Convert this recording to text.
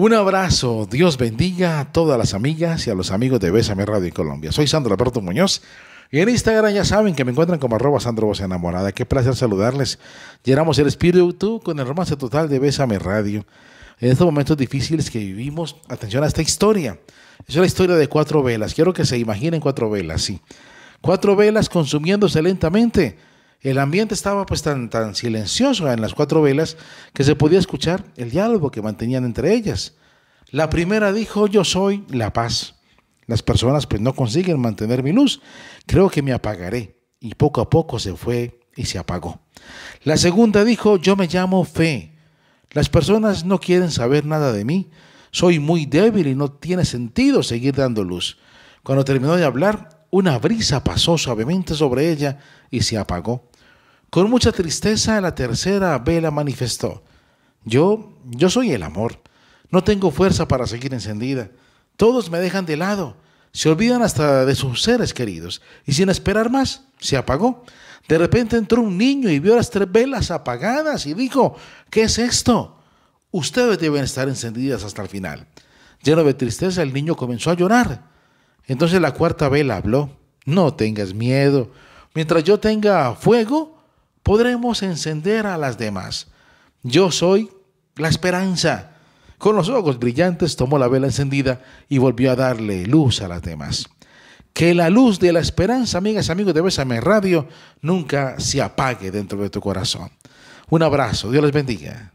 Un abrazo, Dios bendiga a todas las amigas y a los amigos de Bésame Radio en Colombia. Soy Sandro Alberto Muñoz y en Instagram ya saben que me encuentran como arroba Sandro Voz Enamorada. Qué placer saludarles. Llenamos el espíritu con el romance total de Bésame Radio. En estos momentos difíciles que vivimos, atención a esta historia. Es una historia de cuatro velas. Quiero que se imaginen cuatro velas, sí. Cuatro velas consumiéndose lentamente el ambiente estaba pues tan, tan silencioso en las cuatro velas que se podía escuchar el diálogo que mantenían entre ellas. La primera dijo, yo soy la paz. Las personas pues no consiguen mantener mi luz. Creo que me apagaré. Y poco a poco se fue y se apagó. La segunda dijo, yo me llamo fe. Las personas no quieren saber nada de mí. Soy muy débil y no tiene sentido seguir dando luz. Cuando terminó de hablar, una brisa pasó suavemente sobre ella y se apagó. Con mucha tristeza la tercera vela manifestó, yo, yo soy el amor, no tengo fuerza para seguir encendida, todos me dejan de lado, se olvidan hasta de sus seres queridos y sin esperar más se apagó. De repente entró un niño y vio las tres velas apagadas y dijo, ¿qué es esto? Ustedes deben estar encendidas hasta el final. Lleno de tristeza, el niño comenzó a llorar. Entonces la cuarta vela habló, no tengas miedo, mientras yo tenga fuego, podremos encender a las demás. Yo soy la esperanza. Con los ojos brillantes tomó la vela encendida y volvió a darle luz a las demás. Que la luz de la esperanza, amigas, amigos de Bésame Radio, nunca se apague dentro de tu corazón. Un abrazo, Dios les bendiga.